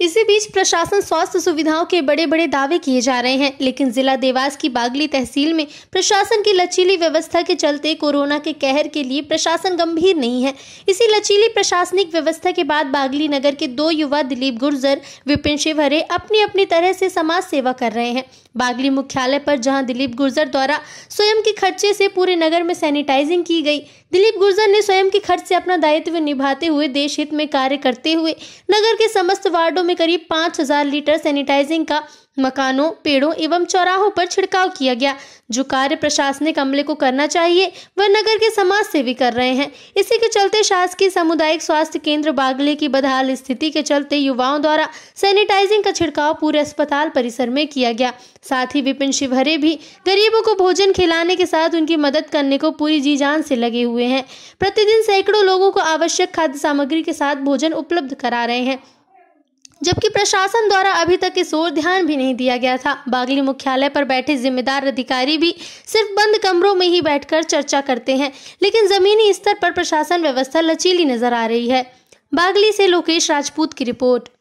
इसी बीच प्रशासन स्वास्थ्य सुविधाओं के बड़े बड़े दावे किए जा रहे हैं लेकिन जिला देवास की बागली तहसील में प्रशासन की लचीली व्यवस्था के चलते कोरोना के कहर के लिए प्रशासन गंभीर नहीं है इसी लचीली प्रशासनिक व्यवस्था के बाद बागली नगर के दो युवा दिलीप गुर्जर विपिन शिवहरे अपनी अपनी तरह से समाज सेवा कर रहे हैं बागली मुख्यालय पर जहाँ दिलीप गुर्जर द्वारा स्वयं के खर्चे से पूरे नगर में सैनिटाइजिंग की गई दिलीप गुर्जर ने स्वयं के खर्च से अपना दायित्व निभाते हुए देश हित में कार्य करते हुए नगर के समस्त वार्डो में करीब हजार लीटर सैनिटाइजिंग का मकानों पेड़ों एवं चौराहों पर छिड़काव किया गया जो कार्य प्रशासनिक अमले को करना चाहिए वह नगर के समाज से भी कर रहे हैं इसी के चलते शासकीय सामुदायिक स्वास्थ्य केंद्र बागले की बदहाल स्थिति के चलते युवाओं द्वारा सैनिटाइजिंग का छिड़काव पूरे अस्पताल परिसर में किया गया साथ ही विपिन शिवहरे भी गरीबों को भोजन खिलाने के साथ उनकी मदद करने को पूरी जी जान से लगे हुए हैं प्रतिदिन सैकड़ों लोगों को आवश्यक खाद्य सामग्री के साथ भोजन उपलब्ध करा रहे हैं जबकि प्रशासन द्वारा अभी तक इस ओर ध्यान भी नहीं दिया गया था बागली मुख्यालय पर बैठे जिम्मेदार अधिकारी भी सिर्फ बंद कमरों में ही बैठकर चर्चा करते हैं लेकिन जमीनी स्तर पर प्रशासन व्यवस्था लचीली नजर आ रही है बागली से लोकेश राजपूत की रिपोर्ट